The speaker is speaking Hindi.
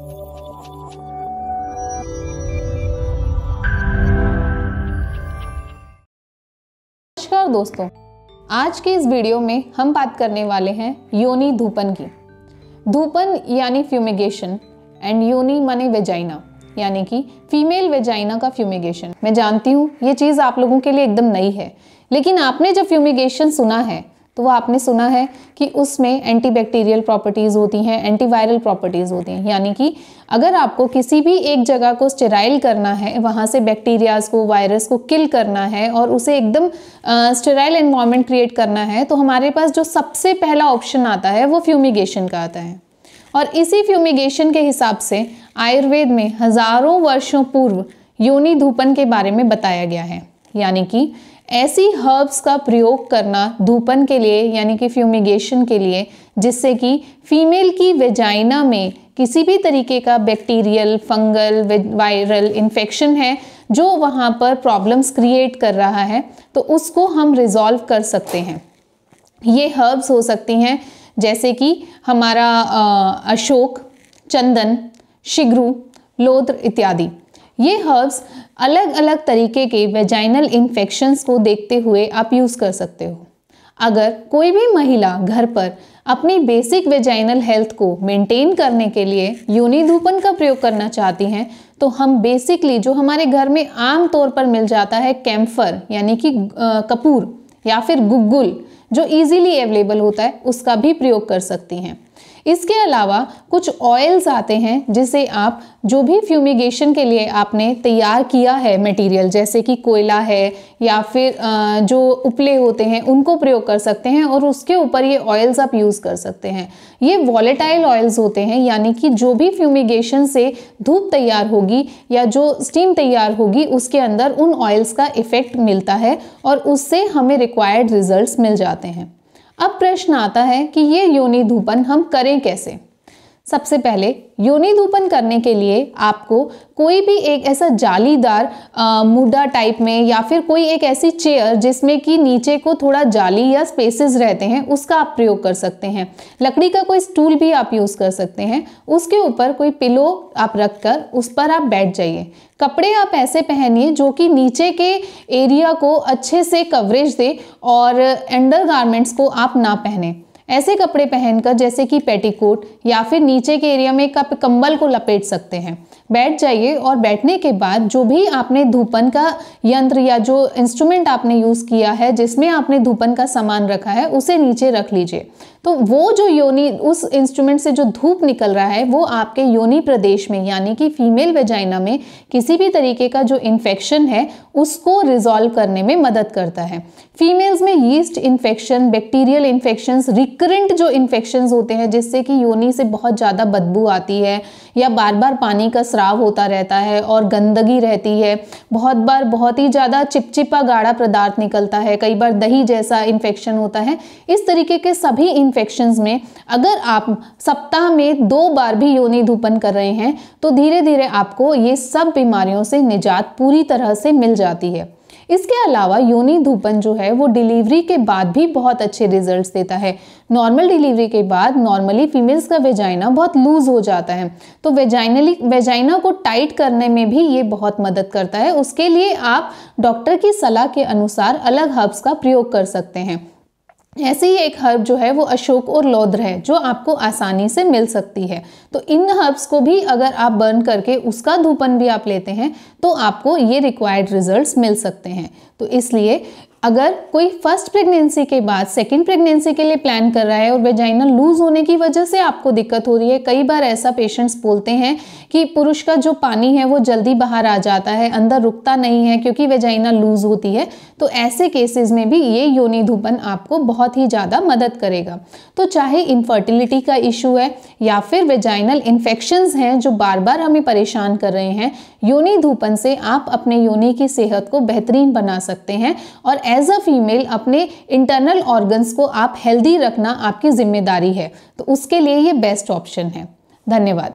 नमस्कार दोस्तों आज के इस वीडियो में हम बात करने वाले हैं योनि धूपन की धूपन यानी फ्यूमिगेशन एंड योनि माने वेजाइना यानी कि फीमेल वेजाइना का फ्यूमिगेशन मैं जानती हूँ ये चीज़ आप लोगों के लिए एकदम नई है लेकिन आपने जब फ्यूमिगेशन सुना है तो वो आपने सुना है कि उसमें एंटीबैक्टीरियल प्रॉपर्टीज़ होती हैं एंटीवायरल प्रॉपर्टीज़ होती हैं यानी कि अगर आपको किसी भी एक जगह को स्टेराइल करना है वहाँ से बैक्टीरियाज़ को वायरस को किल करना है और उसे एकदम स्टेराइल इन्वायरमेंट क्रिएट करना है तो हमारे पास जो सबसे पहला ऑप्शन आता है वो फ्यूमिगेशन का आता है और इसी फ्यूमिगेशन के हिसाब से आयुर्वेद में हज़ारों वर्षों पूर्व योनि धूपन के बारे में बताया गया है यानी कि ऐसी हर्ब्स का प्रयोग करना धूपन के लिए यानी कि फ्यूमिगेशन के लिए जिससे कि फीमेल की वेजाइना में किसी भी तरीके का बैक्टीरियल फंगल वायरल इन्फेक्शन है जो वहाँ पर प्रॉब्लम्स क्रिएट कर रहा है तो उसको हम रिजॉल्व कर सकते हैं ये हर्ब्स हो सकती हैं जैसे कि हमारा अशोक चंदन शिग्रू लोद्र इत्यादि ये हर्ब्स अलग अलग तरीके के वेजाइनल इन्फेक्शंस को देखते हुए आप यूज़ कर सकते हो अगर कोई भी महिला घर पर अपनी बेसिक वेजाइनल हेल्थ को मेंटेन करने के लिए यूनिधूपन का प्रयोग करना चाहती हैं तो हम बेसिकली जो हमारे घर में आम तौर पर मिल जाता है कैम्फर यानी कि कपूर या फिर गुग्गुल जो इजीली अवेलेबल होता है उसका भी प्रयोग कर सकती हैं इसके अलावा कुछ ऑयल्स आते हैं जिसे आप जो भी फ्यूमिगेशन के लिए आपने तैयार किया है मटेरियल जैसे कि कोयला है या फिर जो उपले होते हैं उनको प्रयोग कर सकते हैं और उसके ऊपर ये ऑयल्स आप यूज़ कर सकते हैं ये वॉलेटाइल ऑयल्स होते हैं यानी कि जो भी फ्यूमिगेशन से धूप तैयार होगी या जो स्टीम तैयार होगी उसके अंदर उन ऑयल्स का इफ़ेक्ट मिलता है और उससे हमें रिक्वायर्ड रिज़ल्ट मिल जाते हैं अब प्रश्न आता है कि ये योनिधूपन हम करें कैसे सबसे पहले योनिधूपन करने के लिए आपको कोई भी एक ऐसा जालीदार मुडा टाइप में या फिर कोई एक ऐसी चेयर जिसमें कि नीचे को थोड़ा जाली या स्पेसेस रहते हैं उसका आप प्रयोग कर सकते हैं लकड़ी का कोई स्टूल भी आप यूज़ कर सकते हैं उसके ऊपर कोई पिलो आप रखकर उस पर आप बैठ जाइए कपड़े आप ऐसे पहनिए जो कि नीचे के एरिया को अच्छे से कवरेज दे और अंडर गारमेंट्स को आप ना पहने ऐसे कपड़े पहनकर जैसे कि पेटीकोट या फिर नीचे के एरिया में कप कंबल को लपेट सकते हैं बैठ जाइए और बैठने के बाद जो भी आपने धूपन का यंत्र या जो इंस्ट्रूमेंट आपने यूज़ किया है जिसमें आपने धूपन का सामान रखा है उसे नीचे रख लीजिए तो वो जो योनि उस इंस्ट्रूमेंट से जो धूप निकल रहा है वो आपके योनि प्रदेश में यानी कि फीमेल वेजाइना में किसी भी तरीके का जो इन्फेक्शन है उसको रिजॉल्व करने में मदद करता है फीमेल्स में yeast infection bacterial infection recurrent जो इन्फेक्शन होते हैं जिससे कि योनि से बहुत ज़्यादा बदबू आती है या बार बार पानी का स्राव होता रहता है और गंदगी रहती है बहुत बार बहुत ही ज़्यादा चिपचिपा गाढ़ा पदार्थ निकलता है कई बार दही जैसा इन्फेक्शन होता है इस तरीके के सभी इन्फेक्शन में अगर आप सप्ताह में दो बार भी योनि धूपन कर रहे हैं तो धीरे धीरे आपको ये सब बीमारियों से निजात पूरी तरह से मिल जाती है इसके अलावा योनि धूपन जो है वो डिलीवरी के बाद भी बहुत अच्छे रिजल्ट्स देता है नॉर्मल डिलीवरी के बाद नॉर्मली फीमेल्स का वेजाइना बहुत लूज हो जाता है तो वेजाइनली वेजाइना को टाइट करने में भी ये बहुत मदद करता है उसके लिए आप डॉक्टर की सलाह के अनुसार अलग हर्ब्स का प्रयोग कर सकते हैं ऐसे ही एक हर्ब जो है वो अशोक और लौद्र है जो आपको आसानी से मिल सकती है तो इन हर्ब्स को भी अगर आप बर्न करके उसका धूपन भी आप लेते हैं तो आपको ये रिक्वायर्ड रिजल्ट्स मिल सकते हैं तो इसलिए अगर कोई फर्स्ट प्रेगनेंसी के बाद सेकंड प्रेगनेंसी के लिए प्लान कर रहा है और वेजाइनल लूज होने की वजह से आपको दिक्कत हो रही है कई बार ऐसा पेशेंट्स बोलते हैं कि पुरुष का जो पानी है वो जल्दी बाहर आ जाता है अंदर रुकता नहीं है क्योंकि वेजाइना लूज होती है तो ऐसे केसेस में भी ये योनि धूपन आपको बहुत ही ज़्यादा मदद करेगा तो चाहे इनफर्टिलिटी का इशू है या फिर वेजाइनल इन्फेक्शंस हैं जो बार बार हमें परेशान कर रहे हैं योनि धूपन से आप अपने योनि की सेहत को बेहतरीन बना सकते हैं और एज अ फीमेल अपने इंटरनल ऑर्गन्स को आप हेल्दी रखना आपकी जिम्मेदारी है तो उसके लिए ये बेस्ट ऑप्शन है धन्यवाद